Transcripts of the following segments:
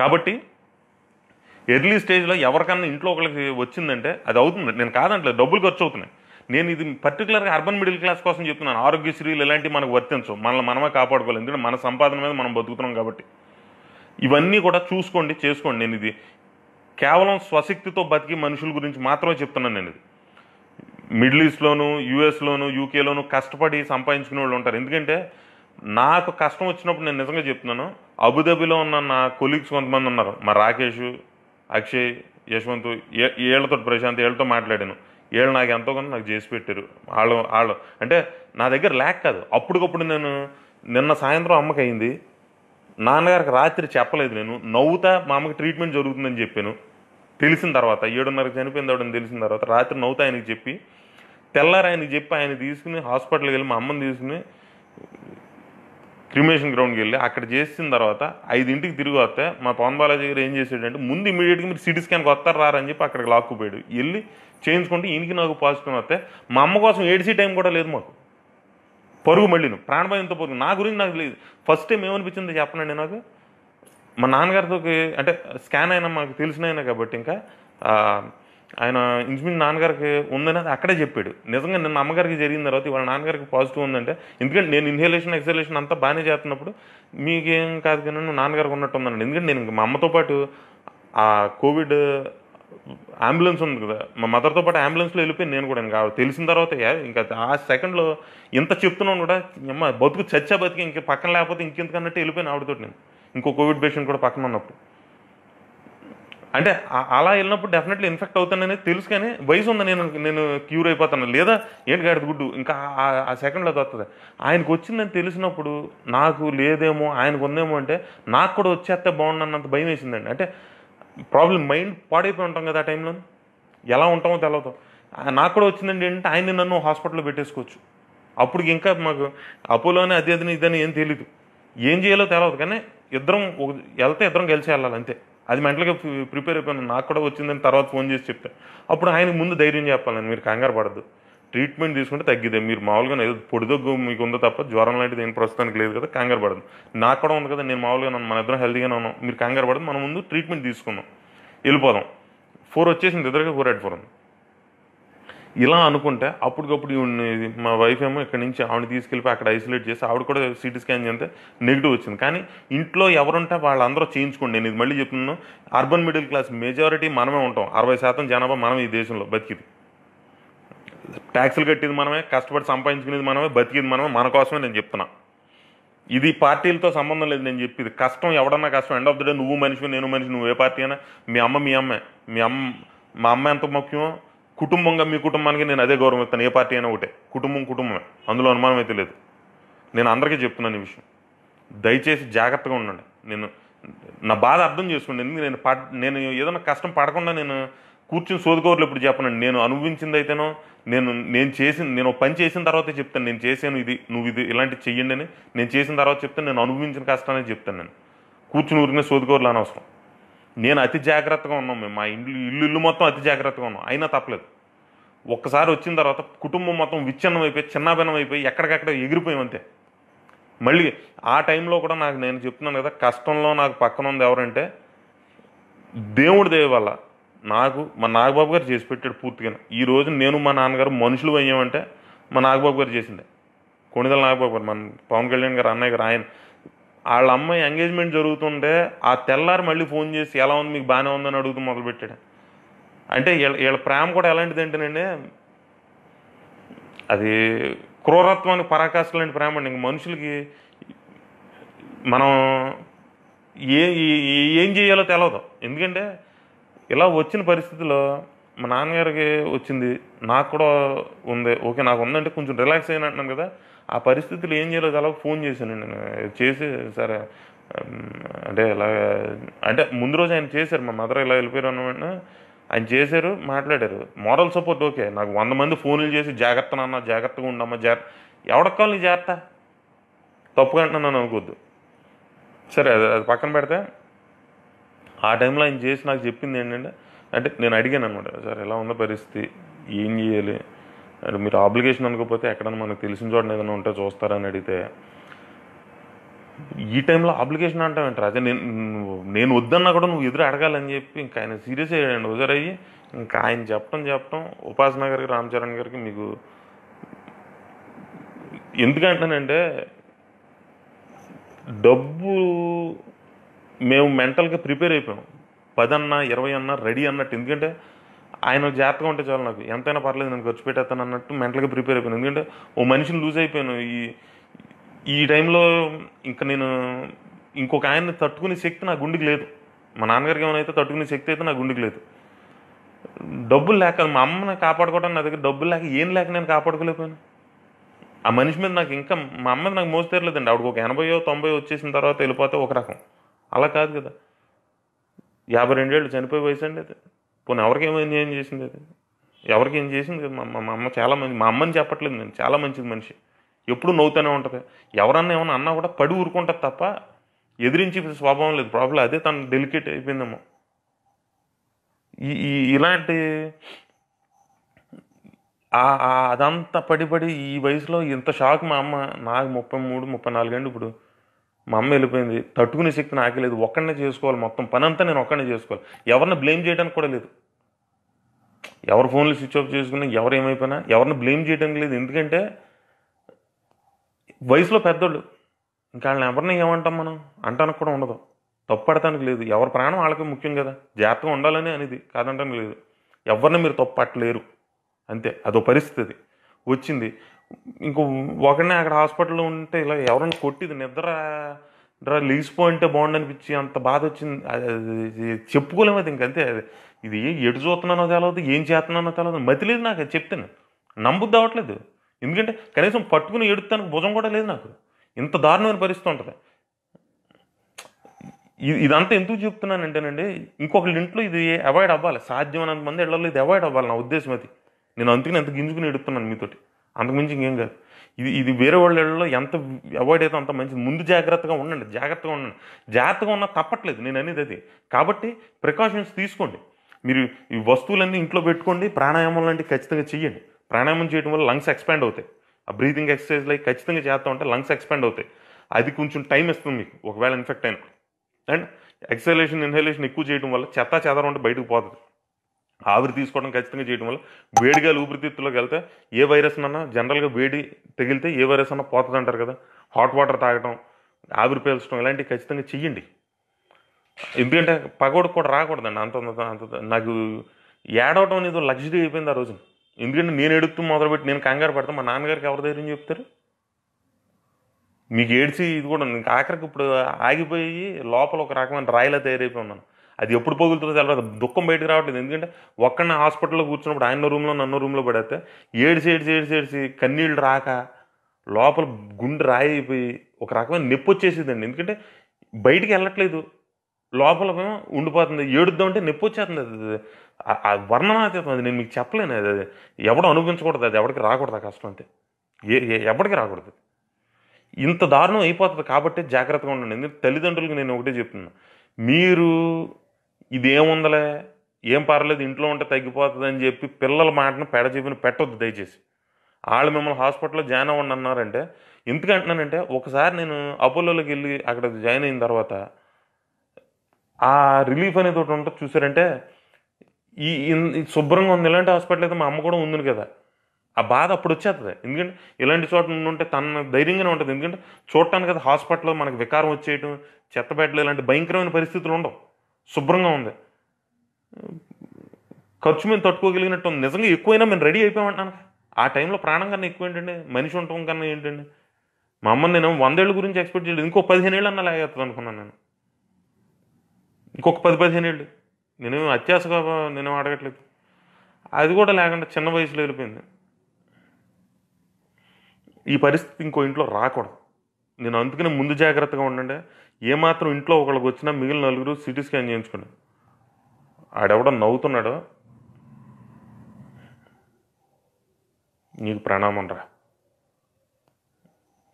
కాబట్టి ఎర్లీ స్టేజ్లో ఎవరికన్నా ఇంట్లో ఒకరికి వచ్చిందంటే అది అవుతుంది నేను కాదంటే డబ్బులు ఖర్చు అవుతున్నాయి నేను ఇది పర్టికులర్గా అర్బన్ మిడిల్ క్లాస్ కోసం చెప్తున్నాను ఆరోగ్యశ్రీలు ఇలాంటివి మనకు వర్తించవు మనల్ని మనమే కాపాడుకోవాలి ఎందుకంటే మన సంపాదన మీద మనం బతుకుతున్నాం కాబట్టి ఇవన్నీ కూడా చూసుకోండి చేసుకోండి నేను ఇది కేవలం స్వశక్తితో బతికి మనుషుల గురించి మాత్రమే చెప్తున్నాను నేను ఇది మిడిల్ ఈస్ట్లోను యుఎస్లోను యూకేలోను కష్టపడి సంపాదించుకునే వాళ్ళు ఉంటారు ఎందుకంటే నాకు కష్టం వచ్చినప్పుడు నేను నిజంగా చెప్తున్నాను అబుదాబిలో ఉన్న నా కొలీగ్స్ కొంతమంది ఉన్నారు మా రాకేష్ అక్షయ్ యశ్వంత్ వీళ్ళతో ప్రశాంత్ వీళ్ళతో మాట్లాడాను వీళ్ళు నాకు ఎంతో కొంత నాకు చేసి పెట్టారు వాళ్ళు వాళ్ళు అంటే నా దగ్గర ల్యాక్ కాదు అప్పటికప్పుడు నేను నిన్న సాయంత్రం అమ్మకి అయింది నాన్నగారికి రాత్రి చెప్పలేదు నేను నవ్వుతా మా అమ్మకి ట్రీట్మెంట్ జరుగుతుందని చెప్పాను తెలిసిన తర్వాత ఏడున్నరకు చనిపోయింది అవడం తెలిసిన తర్వాత రాత్రి నవ్వుతా ఆయనకి చెప్పి తెల్లారు ఆయనకి చెప్పి ఆయన తీసుకుని హాస్పిటల్కి వెళ్ళి మా అమ్మని తీసుకుని క్రిమినేషన్ గ్రౌండ్కి వెళ్ళి అక్కడ చేసిన తర్వాత ఐదింటికి తిరిగి వస్తే మా పవన్ బాలాజీ గారు ఏం చేసాడంటే ముందు ఇమీడియట్గా మీరు సిటీ స్కాన్కి వస్తారు రారని చెప్పి అక్కడికి లాక్కుపోయాడు వెళ్ళి చేయించుకుంటే ఈయనకి నాకు పాజిటివ్ వస్తే మా అమ్మ కోసం ఏడిసే టైం కూడా లేదు మాకు పరుగు మళ్ళీను ప్రాణభయంతో పరుగు నా గురించి నాకు లేదు ఫస్ట్ టైం ఏమనిపించిందో చెప్పనండి నాకు మా నాన్నగారితో అంటే స్కాన్ అయినా మాకు తెలిసినైనా కాబట్టి ఇంకా ఆయన ఇంచుమించు నాన్నగారికి ఉందని అక్కడే చెప్పాడు నిజంగా నిన్న అమ్మగారికి జరిగిన తర్వాత ఇవాళ నాన్నగారికి పాజిటివ్ ఉందంటే ఎందుకంటే నేను ఇన్హేలేషన్ ఎక్సలేషన్ అంతా బాగానే చేస్తున్నప్పుడు మీకేం కాదు కానీ నువ్వు నాన్నగారికి ఉన్నట్టు ఉందండి ఎందుకంటే నేను మా అమ్మతో పాటు ఆ కోవిడ్ అంబులెన్స్ ఉంది కదా మా మదర్తో పాటు అంబులెన్స్లో వెళ్ళిపోయి నేను కూడా ఇంకా తెలిసిన తర్వాత ఇంకా ఆ సెకండ్లో ఇంత చెప్తున్నాను కూడా అమ్మ బతుకు చచ్చా బతికి ఇంక పక్కన లేకపోతే ఇంకెందుకన్నట్టు వెళ్ళిపోయిన ఆవిడతో నేను ఇంకో కోవిడ్ పేషెంట్ కూడా పక్కన ఉన్నప్పుడు అంటే అలా వెళ్ళినప్పుడు డెఫినెట్లీ ఇన్ఫెక్ట్ అవుతానని తెలుసు కానీ వయసు ఉంది నేను నేను క్యూర్ అయిపోతాను లేదా ఏంటి గాడిది గుడ్డు ఇంకా ఆ సెకండ్లో వస్తుంది ఆయనకు వచ్చిందని తెలిసినప్పుడు నాకు లేదేమో ఆయనకు ఉందేమో అంటే నాకు కూడా వచ్చేస్తే బాగుండన్నంత భయం వేసిందండి అంటే ప్రాబ్లం మైండ్ పాడైపోయి ఉంటాం కదా ఆ టైంలో ఎలా ఉంటామో తెలవదు నాకు కూడా వచ్చిందండి ఏంటంటే ఆయన నన్ను హాస్పిటల్లో పెట్టేసుకోవచ్చు అప్పుడు ఇంకా మాకు అపోలోనే అది అదని ఇదని ఏం తెలియదు ఏం చేయాలో తెలవదు కానీ ఇద్దరం వెళ్తే ఇద్దరం కలిసి వెళ్ళాలి అంతే అది మెంటల్గా ప్రిపేర్ అయిపోయాను నాకు కూడా వచ్చిందని తర్వాత ఫోన్ చేసి చెప్తే అప్పుడు ఆయనకు ముందు ధైర్యం చెప్పాలని మీరు కంగారు పడద్దు ట్రీట్మెంట్ తీసుకుంటే తగ్గిదే మీరు మామూలుగా ఏదో పొడిదొగ్గు మీకు ఉందో తప్ప జ్వరం లాంటిది ఏం ప్రస్తుతానికి లేదు కదా కంగారు పడదు నాకు కూడా ఉంది కదా నేను మామూలుగా మన ఇద్దరం హెల్తీగానే ఉన్నాం మీరు కంగారు పడదు మనం ముందు ట్రీట్మెంట్ తీసుకుందాం వెళ్ళిపోదాం ఫోర్ వచ్చేసింది ఎదురుగా ఫోర్ ఎయిట్ ఫోర్ ఉంది ఇలా అనుకుంటే అప్పటికప్పుడు ఈవిని మా వైఫ్ ఏమో ఇక్కడ నుంచి ఆవిడ తీసుకెళ్ళిపోయి అక్కడ ఐసోలేట్ చేసి ఆవిడ కూడా సిటీ స్కాన్ చేస్తే నెగిటివ్ వచ్చింది కానీ ఇంట్లో ఎవరుంటే వాళ్ళందరూ చేయించుకోండి నేను ఇది మళ్ళీ చెప్తున్నాను అర్బన్ మిడిల్ క్లాస్ మెజారిటీ మనమే ఉంటాం అరవై శాతం జనాభా మనం ఈ దేశంలో బతికిది ట్యాక్సులు కట్టేది మనమే కష్టపడి సంపాదించుకునేది మనమే బతికేది మనమే మన కోసమే నేను చెప్తున్నా ఇది పార్టీలతో సంబంధం లేదు నేను చెప్పేది కష్టం ఎవడన్నా కష్టం ఎండ్ ఆఫ్ ద డే నువ్వు మనిషి నేను మనిషి నువ్వు ఏ పార్టీ అయినా మీ అమ్మ మీ అమ్మే మీ అమ్మ మా అమ్మ ఎంత ముఖ్యమో కుటుంబంగా మీ కుటుంబానికి నేను అదే గౌరవం ఇస్తాను ఏ పార్టీ అయినా ఒకటే కుటుంబం కుటుంబమే అందులో అనుమానం అయితే లేదు నేను అందరికీ చెప్తున్నాను ఈ విషయం దయచేసి జాగ్రత్తగా ఉండండి నేను నా బాధ అర్థం చేసుకోండి ఎందుకు నేను పా నేను ఏదైనా కష్టం పడకుండా నేను కూర్చుని సోదుకోవర్లు ఇప్పుడు చెప్పనండి నేను అనుభవించింది అయితేనో నేను నేను చేసిన నేను పని చేసిన తర్వాత చెప్తాను నేను చేశాను ఇది నువ్వు ఇది ఇలాంటి చెయ్యండి అని నేను చేసిన తర్వాత చెప్తాను నేను అనుభవించిన కష్టాన్ని చెప్తాను నేను కూర్చుని ఊరికనే సోదుకోవర్లు అనవసరం నేను అతి జాగ్రత్తగా ఉన్నాం మేము మా ఇల్లు ఇల్లు ఇల్లు మొత్తం అతి జాగ్రత్తగా ఉన్నాం అయినా తప్పలేదు ఒక్కసారి వచ్చిన తర్వాత కుటుంబం మొత్తం విచ్ఛిన్నం అయిపోయి చిన్నాభిన్నం అయిపోయి ఎక్కడికక్కడ ఎగిరిపోయాం అంతే మళ్ళీ ఆ టైంలో కూడా నాకు నేను చెప్తున్నాను కదా కష్టంలో నాకు పక్కన ఉంది ఎవరంటే దేవుడి దేవి వల్ల నాకు మా నాగబాబు గారు చేసి పెట్టాడు పూర్తిగా ఈ రోజు నేను మా నాన్నగారు మనుషులు అయ్యామంటే మా నాగబాబు గారు చేసిండే కొణిదల నాగబాబు గారు మన పవన్ కళ్యాణ్ గారు అన్నయ్య గారు ఆయన వాళ్ళ అమ్మాయి ఎంగేజ్మెంట్ జరుగుతుంటే ఆ తెల్లారి మళ్ళీ ఫోన్ చేసి ఎలా ఉంది మీకు బాగానే ఉందని అడుగుతూ మొదలుపెట్టాడు అంటే వీళ్ళ వీళ్ళ ప్రేమ కూడా ఎలాంటిది ఏంటనండి అది క్రూరత్వానికి పరాకాష్ట లాంటి ప్రేమ అండి ఇంక మనుషులకి మనం ఏ ఏం చేయాలో తెలవదు ఎందుకంటే ఇలా వచ్చిన పరిస్థితిలో మా నాన్నగారికి వచ్చింది నాకు కూడా ఉంది ఓకే నాకు ఉందంటే కొంచెం రిలాక్స్ అయిన అంటున్నాను కదా ఆ పరిస్థితులు ఏం చేయలేదు అలా ఫోన్ చేశాను నేను చేసి సరే అంటే ఇలా అంటే ముందు రోజు ఆయన చేశారు మా మదర్ ఇలా వెళ్ళిపోయారు అనమాట ఆయన చేశారు మాట్లాడారు మోరల్ సపోర్ట్ ఓకే నాకు వంద మంది ఫోన్లు చేసి జాగ్రత్త నాన్న జాగ్రత్తగా ఉండమ్మా జాగ్రత్త నీ జాగ్రత్త తప్పుగా నన్ను అనుకోద్దు సరే అది అది పక్కన పెడితే ఆ టైంలో ఆయన చేసి నాకు చెప్పింది ఏంటంటే అంటే నేను అడిగాను అనమాట సార్ ఎలా ఉందో పరిస్థితి ఏం చేయాలి అండ్ మీరు ఆబ్లిగేషన్ అనుకోకపోతే ఎక్కడన్నా మనకు తెలిసిన చోట ఏదైనా ఉంటే చూస్తారని అడిగితే ఈ టైంలో అప్లికేషన్ అంటావేంటారు అదే నేను నేను వద్దన్నా కూడా నువ్వు ఎదురు అడగాలని చెప్పి ఇంకా ఆయన సీరియస్ అయ్యాడండి అయ్యి ఇంకా ఆయన చెప్పటం చెప్పటం ఉపాసన గారికి రామ్ చరణ్ గారికి మీకు ఎందుకంటానంటే డబ్బు మేము మెంటల్గా ప్రిపేర్ అయిపోయాం పది అన్నా ఇరవై అన్నా రెడీ అన్నట్టు ఎందుకంటే ఆయన జాగ్రత్తగా ఉంటే చాలు నాకు ఎంతైనా పర్లేదు నేను ఖర్చు పెట్టేస్తాను అన్నట్టు మెంటల్గా ప్రిపేర్ అయిపోయాను ఎందుకంటే ఓ మనిషిని లూజ్ అయిపోయాను ఈ ఈ టైంలో ఇంకా నేను ఇంకొక ఆయన్ని తట్టుకునే శక్తి నా గుండెకి లేదు మా నాన్నగారికి ఏమైనా తట్టుకునే శక్తి అయితే నా గుండెకి లేదు డబ్బులు లేక మా అమ్మని కాపాడుకోవడానికి నా దగ్గర డబ్బులు లేక ఏం లేక నేను కాపాడుకోలేకపోయాను ఆ మనిషి మీద నాకు ఇంకా మా అమ్మ నాకు మోసి తీరలేదండి ఆవిడకి ఒక ఎనభై తొంభై వచ్చేసిన తర్వాత వెళ్ళిపోతే ఒక రకం అలా కాదు కదా యాభై రెండేళ్ళు చనిపోయే వయసు అండి అది పోనీ ఎవరికేమో ఏం చేసింది అది ఎవరికి ఏం చేసింది మా మా అమ్మ చాలా మంది మా అమ్మని చెప్పట్లేదు నేను చాలా మంచిది మనిషి ఎప్పుడు నవ్వుతూనే ఉంటుంది ఎవరన్నా ఏమన్నా అన్నా కూడా పడి ఊరుకుంటుంది తప్ప ఎదిరించి స్వభావం లేదు ప్రాబ్లం అదే తను డెలికేట్ అయిపోయిందేమో ఈ ఇలాంటి అదంతా పడి పడి ఈ వయసులో ఇంత షాక్ మా అమ్మ నాకు ముప్పై మూడు ముప్పై నాలుగేండి ఇప్పుడు మా అమ్మ వెళ్ళిపోయింది తట్టుకునే శక్తి నాకే లేదు ఒక్కడనే చేసుకోవాలి మొత్తం పని అంతా నేను ఒక్కడనే చేసుకోవాలి ఎవరిని బ్లేమ్ చేయడానికి కూడా లేదు ఎవరు ఫోన్లు స్విచ్ ఆఫ్ చేసుకున్నా ఎవరు ఏమైపోయినా ఎవరిని బ్లేమ్ చేయడానికి లేదు ఎందుకంటే వయసులో పెద్దోళ్ళు ఇంకా వాళ్ళని ఎవరిని ఏమంటాం మనం అంటానికి కూడా ఉండదు తప్పడటానికి లేదు ఎవరి ప్రాణం వాళ్ళకి ముఖ్యం కదా జాగ్రత్తగా ఉండాలని అనేది కాదంటానికి లేదు ఎవరిని మీరు తప్పట్టలేరు అంతే అదో పరిస్థితి వచ్చింది ఇంకో ఒకనే అక్కడ హాస్పిటల్లో ఉంటే ఇలా ఎవరైనా కొట్టిది నిద్ర డ్రా లీసిపోయింటే బాగుండనిపించి అంత బాధ వచ్చింది అది చెప్పుకోలేము అది ఇంకంతే అది ఇది ఎటు చూస్తున్నానో తెలవదు ఏం చేస్తున్నానో తెలవదు మతి లేదు నాకు అది చెప్తాను నమ్ముద్ది అవ్వట్లేదు ఎందుకంటే కనీసం పట్టుకుని ఎడుతానికి భుజం కూడా లేదు నాకు ఇంత దారుణమైన పరిస్థితి ఉంటుంది ఇదంతా ఎందుకు చెప్తున్నానంటేనండి ఇంకొకళ్ళ ఇంట్లో ఇది అవాయిడ్ అవ్వాలి సాధ్యమైనంత మంది ఇళ్లలో ఇది అవాయిడ్ అవ్వాలి నా ఉద్దేశం అది నేను అందుకని ఎంత గింజుకుని ఎడుతున్నాను మీతోటి అంతకుమించి ఇంకేం కాదు ఇది ఇది వేరే వాళ్ళలో ఎంత అవాయిడ్ అయితే అంత మంచిది ముందు జాగ్రత్తగా ఉండండి జాగ్రత్తగా ఉండండి జాగ్రత్తగా ఉన్నా తప్పట్లేదు నేను అనేది అది కాబట్టి ప్రికాషన్స్ తీసుకోండి మీరు ఈ వస్తువులన్నీ ఇంట్లో పెట్టుకోండి ప్రాణాయామం లాంటివి ఖచ్చితంగా చేయండి ప్రాణాయామం చేయడం వల్ల లంగ్స్ ఎక్స్పాండ్ అవుతాయి ఆ బ్రీతింగ్ ఎక్సర్సైజ్ లైక్ ఖచ్చితంగా చేస్తూ ఉంటే లంగ్స్ ఎక్స్పాండ్ అవుతాయి అది కొంచెం టైం ఇస్తుంది మీకు ఒకవేళ ఇన్ఫెక్ట్ అయినా అండ్ ఎక్సలేషన్ ఇన్హలేషన్ ఎక్కువ చేయడం వల్ల చెత్త చెదరం ఉంటే బయటకు పోతుంది ఆవిరి తీసుకోవడం ఖచ్చితంగా చేయడం వల్ల వేడిగా ఊపిరితిత్తులోకి వెళ్తే ఏ వైరస్ అన్నా జనరల్గా వేడి తగిలితే ఏ వైరస్ అన్నా పోతుంది అంటారు కదా హాట్ వాటర్ తాగడం ఆవిరి పేల్చడం ఇలాంటివి ఖచ్చితంగా చెయ్యండి ఎందుకంటే పగోడు కూడా రాకూడదండి అంత అంత నాకు ఏడవటం అనేది లగ్జరీ అయిపోయింది ఆ రోజున ఎందుకంటే నేను ఎడుగుతూ మొదలుపెట్టి నేను కంగారు పెడతాను మా నాన్నగారికి ఎవరి ధైర్యం చెప్తారు మీకు ఏడ్చి ఇది కూడా ఆఖరికి ఇప్పుడు ఆగిపోయి లోపల ఒక రకమైన రాయిలా తయారైపోయి ఉన్నాను అది ఎప్పుడు పోగులుతుందో తెలియదు దుఃఖం బయటకు రావట్లేదు ఎందుకంటే ఒక్కడిని హాస్పిటల్లో కూర్చున్నప్పుడు ఆయన రూమ్లో నన్ను రూమ్లో పడితే ఏడిసి ఏడిసి ఏడిసి ఏడిసి కన్నీళ్ళు రాక లోపల గుండె రాయి అయిపోయి ఒక రకమైన నొప్పి వచ్చేసిందండి ఎందుకంటే బయటికి వెళ్ళట్లేదు లోపల ఉండిపోతుంది ఏడుద్దామంటే నొప్పి వచ్చేస్తుంది అది ఆ వర్ణనాతీతం అది నేను మీకు చెప్పలేను అది అది ఎవడో అనుభవించకూడదు అది ఎవరికి రాకూడదు ఆ కష్టం అంతే ఏ ఎవరికి రాకూడదు ఇంత దారుణం అయిపోతుంది కాబట్టి జాగ్రత్తగా ఉండండి ఎందుకంటే తల్లిదండ్రులకు నేను ఒకటే చెప్తున్నాను మీరు ఇదేముందలే ఏం పర్లేదు ఇంట్లో ఉంటే తగ్గిపోతుంది అని చెప్పి పిల్లల మాటను పెడచెప్పిన పెట్టద్దు పెట్టొద్దు దయచేసి వాళ్ళు మిమ్మల్ని హాస్పిటల్లో జాయిన్ అవ్వండి అన్నారంటే ఎందుకంటున్నానంటే ఒకసారి నేను అపోలోలోకి వెళ్ళి అక్కడ జాయిన్ అయిన తర్వాత ఆ రిలీఫ్ అనేది ఒకటి ఉంటుంది చూసారంటే ఈ శుభ్రంగా ఉంది ఇలాంటి హాస్పిటల్ అయితే మా అమ్మ కూడా ఉంది కదా ఆ బాధ అప్పుడు వచ్చేస్తుంది ఎందుకంటే ఇలాంటి చోట ఉంటే తన ధైర్యంగానే ఉంటుంది ఎందుకంటే చూడటానికి కదా హాస్పిటల్లో మనకు వికారం వచ్చేయటం చెత్తబెట్టలు ఇలాంటి భయంకరమైన పరిస్థితులు ఉండవు శుభ్రంగా ఉంది ఖర్చు మేము తట్టుకోగలిగినట్టు ఉంది నిజంగా ఎక్కువైనా మేము రెడీ అయిపోయామంటాను ఆ టైంలో ప్రాణం కన్నా ఎక్కువ ఏంటండి మనిషి ఉండటం కన్నా ఏంటండి మా అమ్మని నేను వందేళ్ళ గురించి ఎక్స్పెక్ట్ చేయలేదు ఇంకో పదిహేను ఏళ్ళు అన్న లాగేస్తుంది అనుకున్నాను నేను ఇంకొక పది పదిహేను ఏళ్ళు నేను అత్యాశగా నేను అడగట్లేదు అది కూడా లేకుండా చిన్న వయసులో వెళ్ళిపోయింది ఈ పరిస్థితి ఇంకో ఇంట్లో రాకూడదు నేను అందుకనే ముందు జాగ్రత్తగా ఉండండి ఏమాత్రం ఇంట్లో ఒకళ్ళకి వచ్చినా మిగిలిన నలుగురు సిటీ స్కాన్ చేయించుకోండి ఆడెవడో నవ్వుతున్నాడు నీకు ప్రణామం రా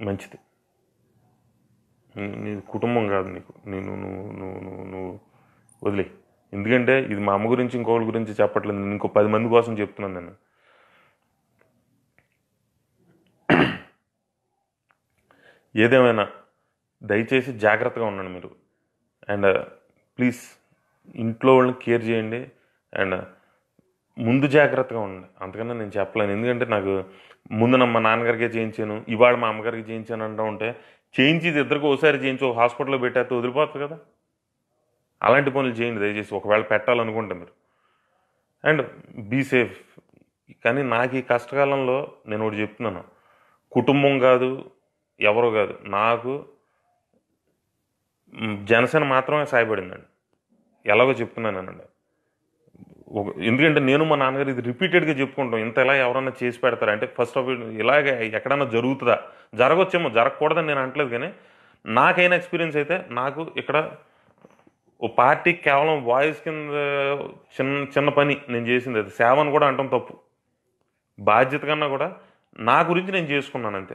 మంచిది నీ కుటుంబం కాదు నీకు నేను నువ్వు నువ్వు నువ్వు నువ్వు వదిలే ఎందుకంటే ఇది మా అమ్మ గురించి ఇంకోళ్ళ గురించి చెప్పట్లేదు నేను ఇంకో పది మంది కోసం చెప్తున్నాను నేను ఏదేమైనా దయచేసి జాగ్రత్తగా ఉండండి మీరు అండ్ ప్లీజ్ ఇంట్లో వాళ్ళని కేర్ చేయండి అండ్ ముందు జాగ్రత్తగా ఉండండి అంతకన్నా నేను చెప్పలేను ఎందుకంటే నాకు ముందు మా నాన్నగారికే చేయించాను ఇవాళ మా అమ్మగారికి చేయించాను అంటూ ఉంటే చేయించి ఇద్దరికి ఒకసారి చేయించి ఒక హాస్పిటల్లో పెట్టేస్తే వదిలిపోతుంది కదా అలాంటి పనులు చేయండి దయచేసి ఒకవేళ పెట్టాలనుకుంటే మీరు అండ్ బీ సేఫ్ కానీ నాకు ఈ కష్టకాలంలో నేను ఒకటి చెప్తున్నాను కుటుంబం కాదు ఎవరు కాదు నాకు జనసేన మాత్రమే సాయపడిందండి ఎలాగో చెప్తున్నానండి ఒక ఎందుకంటే నేను మా నాన్నగారు ఇది రిపీటెడ్గా చెప్పుకుంటాం ఇంత ఎలా ఎవరన్నా చేసి పెడతారా అంటే ఫస్ట్ ఆఫ్ ఆల్ ఇలాగే ఎక్కడన్నా జరుగుతుందా జరగవచ్చేమో జరగకూడదని నేను అంటలేదు కానీ నాకైన ఎక్స్పీరియన్స్ అయితే నాకు ఇక్కడ ఓ పార్టీ కేవలం వాయిస్ కింద చిన్న చిన్న పని నేను చేసింది అది సేవ అని కూడా అంటాం తప్పు బాధ్యత కన్నా కూడా నా గురించి నేను చేసుకున్నాను అంతే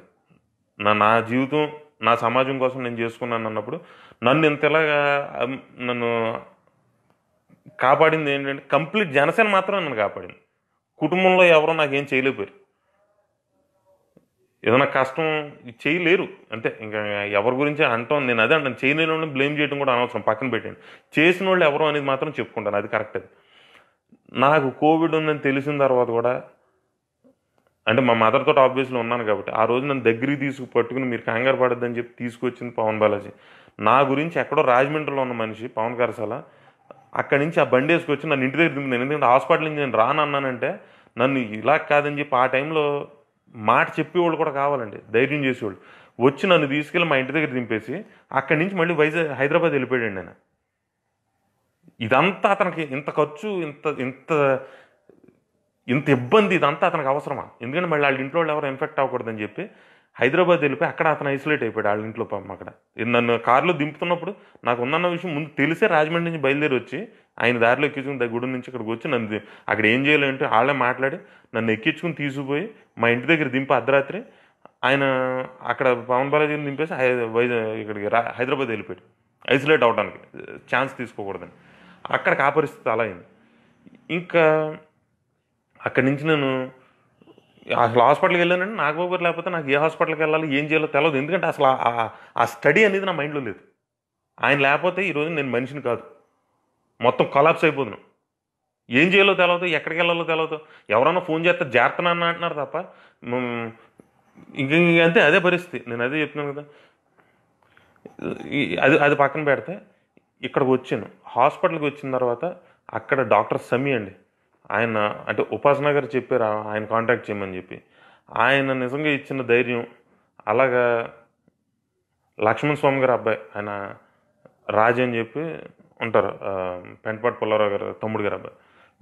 నా నా జీవితం నా సమాజం కోసం నేను చేసుకున్నాను అన్నప్పుడు నన్ను ఇంతలాగా నన్ను కాపాడింది ఏంటంటే కంప్లీట్ జనసేన మాత్రమే నన్ను కాపాడింది కుటుంబంలో ఎవరో నాకేం చేయలేకపోయారు ఏదైనా కష్టం చేయలేరు అంతే ఇంకా ఎవరి గురించి అంటాం నేను అదే అంటాను చేయలేని వాళ్ళని బ్లేమ్ చేయడం కూడా అనవసరం పక్కన పెట్టండి చేసిన వాళ్ళు ఎవరో అనేది మాత్రం చెప్పుకుంటాను అది కరెక్ట్ అది నాకు కోవిడ్ ఉందని తెలిసిన తర్వాత కూడా అంటే మా మదర్ తోటి ఆబ్వియస్లో ఉన్నాను కాబట్టి ఆ రోజు నన్ను దగ్గరికి తీసుకు పట్టుకుని మీరు కంగారు పడద్దని చెప్పి తీసుకొచ్చింది పవన్ బాలాజీ నా గురించి ఎక్కడో రాజమండ్రిలో ఉన్న మనిషి పవన్ కరసాల అక్కడి నుంచి ఆ బండి వేసుకొచ్చి నన్ను ఇంటి దగ్గర నేను ఎందుకంటే హాస్పిటల్ నుంచి నేను రానన్నానంటే నన్ను ఇలా కాదని చెప్పి ఆ టైంలో మాట చెప్పేవాళ్ళు కూడా కావాలండి ధైర్యం చేసేవాళ్ళు వచ్చి నన్ను తీసుకెళ్ళి మా ఇంటి దగ్గర దింపేసి అక్కడి నుంచి మళ్ళీ వైజాగ్ హైదరాబాద్ వెళ్ళిపోయాడు నేను ఇదంతా అతనికి ఇంత ఖర్చు ఇంత ఇంత ఇంత ఇబ్బంది ఇదంతా అతనికి అవసరమా ఎందుకంటే మళ్ళీ వాళ్ళ ఇంట్లో వాళ్ళు ఎవరు ఇన్ఫెక్ట్ అవ్వకూడదని చెప్పి హైదరాబాద్ వెళ్ళిపోయి అక్కడ అతను ఐసోలేట్ అయిపోయాడు వాళ్ళ ఇంట్లో పాపం అక్కడ నన్ను కారులో దింపుతున్నప్పుడు నాకు ఉందన్న విషయం ముందు తెలిసే రాజమండ్రి నుంచి బయలుదేరి వచ్చి ఆయన దారిలో ఎక్కించుకుని గుడి నుంచి ఇక్కడికి వచ్చి నన్ను అక్కడ ఏం చేయాలంటే వాళ్ళే మాట్లాడి నన్ను ఎక్కించుకుని తీసుకుపోయి మా ఇంటి దగ్గర దింపి అర్ధరాత్రి ఆయన అక్కడ పవన్ బాలాజీని దింపేసి వైజాగ్ ఇక్కడికి హైదరాబాద్ వెళ్ళిపోయాడు ఐసోలేట్ అవడానికి ఛాన్స్ తీసుకోకూడదని అక్కడికి ఆ పరిస్థితి అలా అయింది ఇంకా అక్కడి నుంచి నేను అసలు హాస్పిటల్కి నాకు నాగబాబు లేకపోతే నాకు ఏ హాస్పిటల్కి వెళ్ళాలి ఏం చేయాలో తెలియదు ఎందుకంటే అసలు ఆ స్టడీ అనేది నా మైండ్లో లేదు ఆయన లేకపోతే ఈరోజు నేను మనిషిని కాదు మొత్తం కొలాప్స్ అయిపోతున్నాను ఏం చేయాలో తెలియదు ఎక్కడికి వెళ్ళాలో తెలియదు ఎవరన్నా ఫోన్ చేస్తే జాగ్రత్త అన్న అంటున్నారు తప్ప ఇంకా అంతే అదే పరిస్థితి నేను అదే చెప్తున్నాను కదా అది అది పక్కన పెడితే ఇక్కడికి వచ్చాను హాస్పిటల్కి వచ్చిన తర్వాత అక్కడ డాక్టర్ సమీ అండి ఆయన అంటే ఉపాసన గారు చెప్పారు ఆయన కాంటాక్ట్ చేయమని చెప్పి ఆయన నిజంగా ఇచ్చిన ధైర్యం అలాగా లక్ష్మణ్ స్వామి గారు అబ్బాయి ఆయన రాజు అని చెప్పి ఉంటారు పెంటపాటి పుల్లారావు గారు తమ్ముడు గారు అబ్బాయి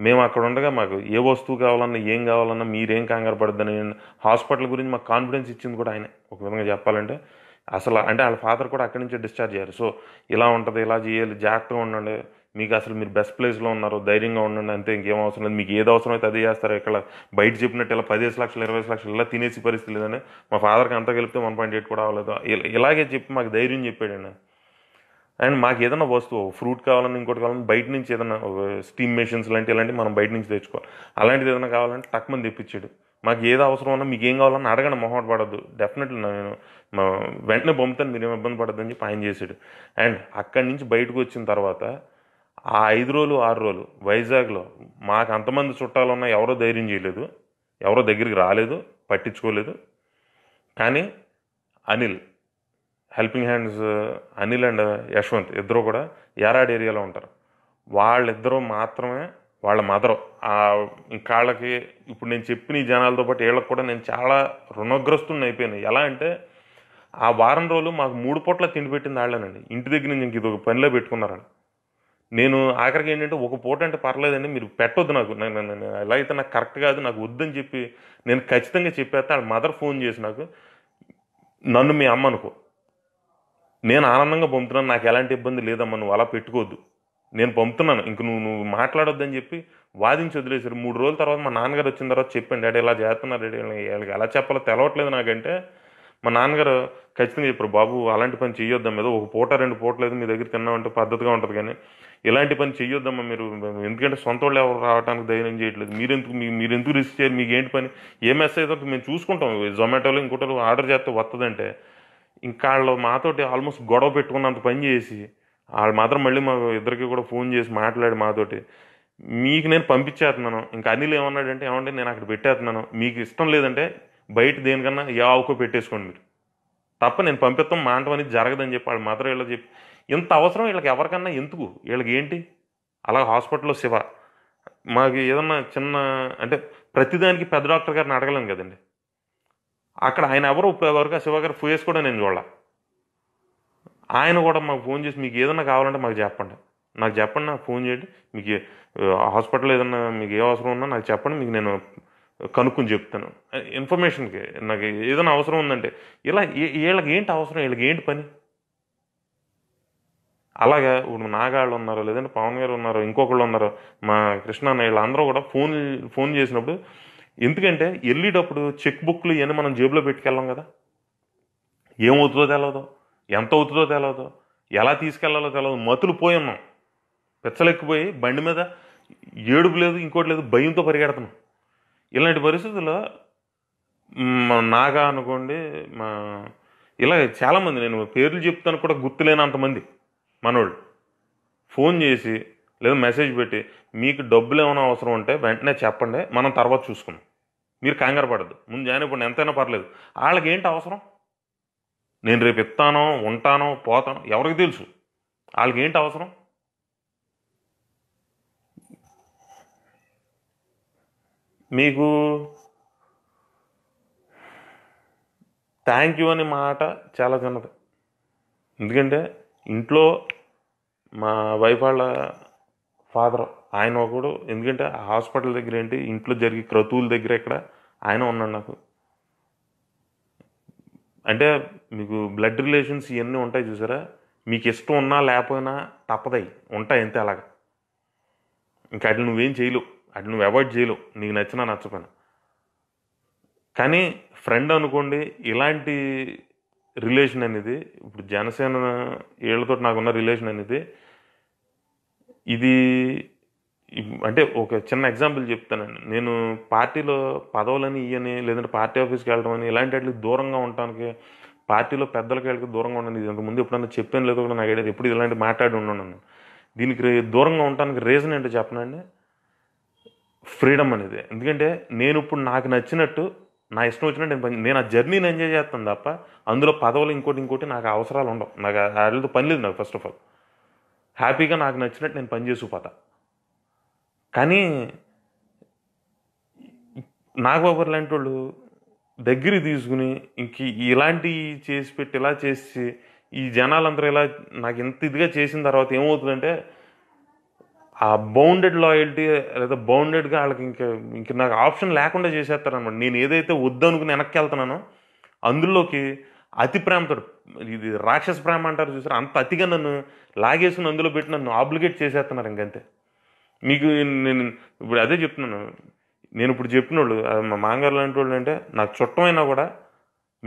మేము అక్కడ ఉండగా మాకు ఏ వస్తువు కావాలన్నా ఏం కావాలన్నా మీరేం కంగారు పడద్దని హాస్పిటల్ గురించి మాకు కాన్ఫిడెన్స్ ఇచ్చింది కూడా ఆయనే ఒక విధంగా చెప్పాలంటే అసలు అంటే వాళ్ళ ఫాదర్ కూడా అక్కడి నుంచే డిశ్చార్జ్ అయ్యారు సో ఇలా ఉంటుంది ఇలా చేయాలి జాగ్రత్తగా ఉండండి మీకు అసలు మీరు బెస్ట్ ప్లేస్లో ఉన్నారు ధైర్యంగా ఉండండి అంతే ఇంకేం అవసరం లేదు మీకు ఏది అవసరం అయితే అదే చేస్తారు ఇక్కడ బయట చెప్పినట్టు ఇలా పదిహేను లక్షలు ఇరవై లక్షలు ఇలా తినేసి పరిస్థితి లేదని మా ఫాదర్కి అంత కలిపితే వన్ పాయింట్ ఎయిట్ కూడా అవ్వలేదు ఇలాగే చెప్పి మాకు ధైర్యం చెప్పాడండి అండ్ మాకు ఏదైనా వస్తువు ఫ్రూట్ కావాలని ఇంకోటి కావాలని బయట నుంచి ఏదైనా స్టీమ్ మెషిన్స్ లాంటి ఇలాంటివి మనం బయట నుంచి తెచ్చుకోవాలి అలాంటిది ఏదైనా కావాలంటే మంది తెప్పించాడు మాకు ఏది అవసరం ఉన్నా మీకు ఏం కావాలన్నా అడగండి మొహమాట పడద్దు డెఫినెట్లీ నేను వెంటనే పంపుతాను మీరేం ఇబ్బంది పడద్దని చెప్పి ఆయన చేశాడు అండ్ అక్కడి నుంచి బయటకు వచ్చిన తర్వాత ఆ ఐదు రోజులు ఆరు రోజులు వైజాగ్లో మాకు అంతమంది చుట్టాలు ఉన్నా ఎవరో ధైర్యం చేయలేదు ఎవరో దగ్గరికి రాలేదు పట్టించుకోలేదు కానీ Anil helping hands Anil and Yashwant ఇద్దరు కూడా ఏరాడ్ ఏరియాలో ఉంటారు వాళ్ళిద్దరూ మాత్రమే వాళ్ళ మదర్ వాళ్ళకి ఇప్పుడు నేను చెప్పిన ఈ జనాలతో పాటు వీళ్ళకి కూడా నేను చాలా రుణగ్రస్తున్న అయిపోయాను ఎలా అంటే ఆ వారం రోజులు మాకు మూడు పూట్ల తిండి పెట్టింది వాళ్ళనండి ఇంటి దగ్గర నుంచి ఇంక ఇది ఒక పనిలో పెట్టుకున్నారని నేను ఆఖరికి ఏంటంటే ఒక పూట అంటే పర్లేదండి మీరు పెట్టొద్దు నాకు ఎలా అయితే నాకు కరెక్ట్ కాదు నాకు వద్దని చెప్పి నేను ఖచ్చితంగా చెప్పేస్తే వాళ్ళ మదర్ ఫోన్ చేసి నాకు నన్ను మీ అమ్మ అనుకో నేను ఆనందంగా పంపుతున్నాను నాకు ఎలాంటి ఇబ్బంది లేదమ్మా నువ్వు అలా పెట్టుకోవద్దు నేను పంపుతున్నాను ఇంక నువ్వు నువ్వు మాట్లాడొద్దని చెప్పి వాదించి వదిలేశారు మూడు రోజుల తర్వాత మా నాన్నగారు వచ్చిన తర్వాత చెప్పండి డాడీ ఇలా చేస్తున్నారు డాడీ వీళ్ళకి ఎలా చెప్పాలో తెలవట్లేదు నాకంటే మా నాన్నగారు ఖచ్చితంగా చెప్పారు బాబు అలాంటి పని చేయొద్దాం మీద ఒక పూట రెండు పూట లేదు మీ దగ్గర తిన్నామంటే పద్ధతిగా ఉంటుంది కానీ ఇలాంటి పని చేయొద్దమ్మా మీరు ఎందుకంటే సొంత వాళ్ళు ఎవరు రావడానికి ధైర్యం చేయట్లేదు మీరెందుకు మీరెందుకు రిస్క్ చేయరు మీకు ఏంటి పని ఏ మెసేజ్ అయితే మేము చూసుకుంటాం జొమాటోలో ఇంకోటో ఆర్డర్ చేస్తే వస్తుందంటే ఇంకా వాళ్ళు మాతోటి ఆల్మోస్ట్ గొడవ పెట్టుకున్నంత పని చేసి వాళ్ళు మాత్రం మళ్ళీ మా ఇద్దరికి కూడా ఫోన్ చేసి మాట్లాడి మాతోటి మీకు నేను పంపించేస్తున్నాను ఇంకా అనిల్ ఏమన్నాడంటే ఏమంటే నేను అక్కడ పెట్టేస్తున్నాను మీకు ఇష్టం లేదంటే బయట దేనికన్నా ఏ ఆవుకో పెట్టేసుకోండి మీరు తప్ప నేను పంపిస్తాం మాంటం అనేది జరగదని చెప్పి వాళ్ళు మాత్రం ఇలా చెప్పి ఇంత అవసరం వీళ్ళకి ఎవరికన్నా ఎందుకు వీళ్ళకి ఏంటి అలా హాస్పిటల్లో శివ మాకు ఏదన్నా చిన్న అంటే ప్రతిదానికి పెద్ద డాక్టర్ గారిని అడగలేము కదండి అక్కడ ఆయన ఎవరు ఎవరికి శివ గారు ఫేస్ కూడా నేను చూడాల ఆయన కూడా మాకు ఫోన్ చేసి మీకు ఏదన్నా కావాలంటే మాకు చెప్పండి నాకు చెప్పండి నాకు ఫోన్ చేయండి మీకు హాస్పిటల్ ఏదన్నా మీకు ఏ అవసరం ఉన్నా నాకు చెప్పండి మీకు నేను కనుక్కుని చెప్తాను ఇన్ఫర్మేషన్కి నాకు ఏదైనా అవసరం ఉందంటే ఇలా వీళ్ళకి ఏంటి అవసరం వీళ్ళకి ఏంటి పని అలాగా ఇప్పుడు నాగాళ్ళు ఉన్నారు లేదంటే పవన్ గారు ఉన్నారు ఇంకొకళ్ళు ఉన్నారు మా కృష్ణ వీళ్ళందరూ కూడా ఫోన్ ఫోన్ చేసినప్పుడు ఎందుకంటే వెళ్ళేటప్పుడు చెక్ బుక్లు ఇవన్నీ మనం జేబులో పెట్టుకెళ్ళాం కదా ఏమవుతుందో తెలియదు ఎంత అవుతుందో తెలియదు ఎలా తీసుకెళ్లాలో తెలియదు మతులు పోయి ఉన్నాం పెచ్చలెక్కిపోయి బండి మీద ఏడుపు లేదు ఇంకోటి లేదు భయంతో పరిగెడుతున్నాం ఇలాంటి పరిస్థితుల్లో నాగా అనుకోండి మా ఇలా చాలామంది నేను పేర్లు చెప్తాను కూడా గుర్తులేనంతమంది మనోళ్ళు ఫోన్ చేసి లేదా మెసేజ్ పెట్టి మీకు డబ్బులు ఏమైనా అవసరం ఉంటే వెంటనే చెప్పండి మనం తర్వాత చూసుకుందాం మీరు కంగారు పడద్దు ముందు జాయిన్ అయిపోండి ఎంతైనా పర్లేదు వాళ్ళకి ఏంటి అవసరం నేను రేపు ఇస్తాను ఉంటానో పోతాను ఎవరికి తెలుసు వాళ్ళకి ఏంటి అవసరం మీకు థ్యాంక్ యూ అనే మాట చాలా చిన్నది ఎందుకంటే ఇంట్లో మా వైఫ్ వాళ్ళ ఫాదర్ ఆయన ఒకడు ఎందుకంటే హాస్పిటల్ దగ్గర ఏంటి ఇంట్లో జరిగే క్రతువుల దగ్గర ఇక్కడ ఆయన ఉన్నాడు నాకు అంటే మీకు బ్లడ్ రిలేషన్స్ ఇవన్నీ ఉంటాయి చూసారా మీకు ఇష్టం ఉన్నా లేకపోయినా తప్పదాయి ఉంటాయి అంతే అలాగ ఇంకా అటు నువ్వేం చేయలేవు అటు నువ్వు అవాయిడ్ చేయలేవు నీకు నచ్చినా నచ్చపోయినా కానీ ఫ్రెండ్ అనుకోండి ఇలాంటి రిలేషన్ అనేది ఇప్పుడు జనసేన ఏళ్ళతో నాకున్న రిలేషన్ అనేది ఇది అంటే ఒక చిన్న ఎగ్జాంపుల్ చెప్తానండి నేను పార్టీలో పదవులని ఇయ్యని లేదంటే పార్టీ ఆఫీస్కి వెళ్ళడం అని ఇలాంటి వాటికి దూరంగా ఉండటానికి పార్టీలో పెద్దలకి వెళ్ళకి దూరంగా ఉండండి ఇది ఇంతకుముందు ఎప్పుడన్నా చెప్పాను లేదో కూడా నాకు ఐడియా ఎప్పుడు ఇలాంటి మాట్లాడి ఉండను దీనికి దూరంగా ఉండటానికి రీజన్ ఏంటో చెప్పనండి ఫ్రీడమ్ అనేది ఎందుకంటే నేను ఇప్పుడు నాకు నచ్చినట్టు నా ఇష్టం వచ్చినట్టు నేను నేను ఆ జర్నీని ఎంజాయ్ చేస్తాను తప్ప అందులో పదవులు ఇంకోటి ఇంకోటి నాకు అవసరాలు ఉండవు నాకు వాళ్ళతో పని లేదు నాకు ఫస్ట్ ఆఫ్ ఆల్ హ్యాపీగా నాకు నచ్చినట్టు నేను పనిచేసి పోతా కానీ నాగబాబర్ లాంటి వాళ్ళు దగ్గర తీసుకుని ఇంక ఇలాంటివి చేసి పెట్టి ఇలా చేసి ఈ జనాలందరూ ఇలా నాకు ఇంత ఇదిగా చేసిన తర్వాత ఏమవుతుందంటే ఆ బౌండెడ్ లాయల్టీ లేదా బౌండెడ్గా వాళ్ళకి ఇంకా ఇంక నాకు ఆప్షన్ లేకుండా చేసేస్తారనమాట నేను ఏదైతే వద్దనుకుని వెనక్కి వెళ్తున్నానో అందులోకి అతి ప్రేమతో ఇది రాక్షస ప్రేమ అంటారు చూసారు అంత అతిగా నన్ను లాగేసుకుని అందులో పెట్టి నన్ను ఆబ్లిగేట్ చేసేస్తున్నారు ఇంకంతే మీకు నేను ఇప్పుడు అదే చెప్తున్నాను నేను ఇప్పుడు చెప్పిన వాళ్ళు మా మాంగారు లాంటి వాళ్ళు అంటే నాకు చుట్టమైనా కూడా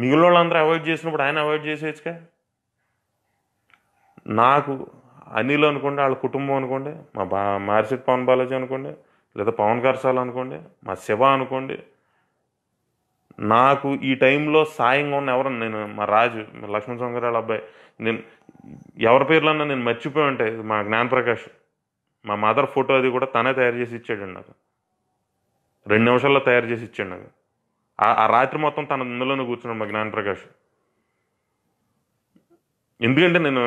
మిగిలిన వాళ్ళందరూ అవాయిడ్ చేసినప్పుడు ఆయన అవాయిడ్ చేసేయచ్చుగా నాకు అనిల్ అనుకోండి వాళ్ళ కుటుంబం అనుకోండి మా బా మార్సిట్ పవన్ బాలాజీ అనుకోండి లేదా పవన్ కర్సాల్ అనుకోండి మా శివ అనుకోండి నాకు ఈ టైంలో సాయంగా ఉన్న ఎవరన్నా నేను మా రాజు లక్ష్మణ సంకరాల అబ్బాయి నేను ఎవరి పేర్లన్నా నేను మర్చిపోయి ఉంటే మా జ్ఞానప్రకాష్ మా మదర్ ఫోటో అది కూడా తనే తయారు చేసి ఇచ్చాడండి నాకు రెండు నిమిషాల్లో తయారు చేసి ఇచ్చాడు నాకు ఆ రాత్రి మొత్తం తన ఇందులోనే కూర్చున్నాడు మా జ్ఞానప్రకాష్ ఎందుకంటే నేను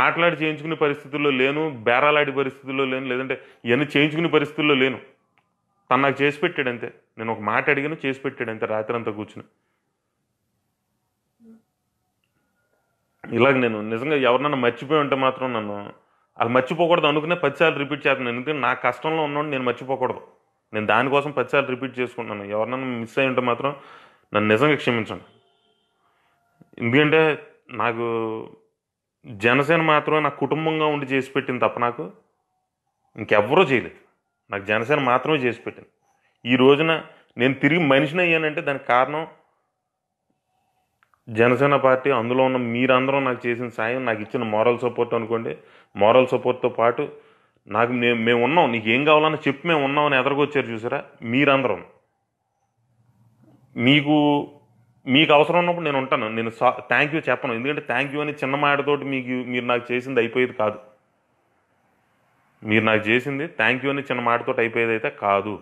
మాట్లాడి చేయించుకునే పరిస్థితుల్లో లేను బేరాలాడి పరిస్థితుల్లో లేను లేదంటే ఇవన్నీ చేయించుకునే పరిస్థితుల్లో లేను తను నాకు చేసి పెట్టాడు అంతే నేను ఒక మాట అడిగాను చేసి పెట్టాడు అంతే రాత్రి అంతా కూర్చుని ఇలాగ నేను నిజంగా ఎవరినన్నా మర్చిపోయి ఉంటే మాత్రం నన్ను అది మర్చిపోకూడదు అనుకునే పచ్చాలు రిపీట్ చేస్తున్నాను ఎందుకంటే నా కష్టంలో ఉన్నోడు నేను మర్చిపోకూడదు నేను దానికోసం పచ్చాలు రిపీట్ చేసుకుంటున్నాను ఎవరినన్నా మిస్ అయ్యి ఉంటే మాత్రం నన్ను నిజంగా క్షమించండి ఎందుకంటే నాకు జనసేన మాత్రమే నా కుటుంబంగా ఉండి చేసి పెట్టింది తప్ప నాకు ఇంకెవ్వరూ చేయలేదు నాకు జనసేన మాత్రమే చేసి పెట్టింది ఈ రోజున నేను తిరిగి మనిషిని అయ్యానంటే దానికి కారణం జనసేన పార్టీ అందులో ఉన్న మీరందరూ నాకు చేసిన సాయం నాకు ఇచ్చిన మారల్ సపోర్ట్ అనుకోండి మారల్ సపోర్ట్తో పాటు నాకు మేము మేము ఉన్నాం నీకు ఏం కావాలని చెప్పి మేము ఉన్నామని ఎదరకొచ్చారు చూసారా మీరందరూ మీకు మీకు అవసరం ఉన్నప్పుడు నేను ఉంటాను నేను థ్యాంక్ యూ చెప్పను ఎందుకంటే థ్యాంక్ యూ అని చిన్న మాటతోటి మీకు మీరు నాకు చేసింది అయిపోయేది కాదు మీరు నాకు చేసింది థ్యాంక్ యూ అని చిన్న మాటతో అయిపోయేది అయితే కాదు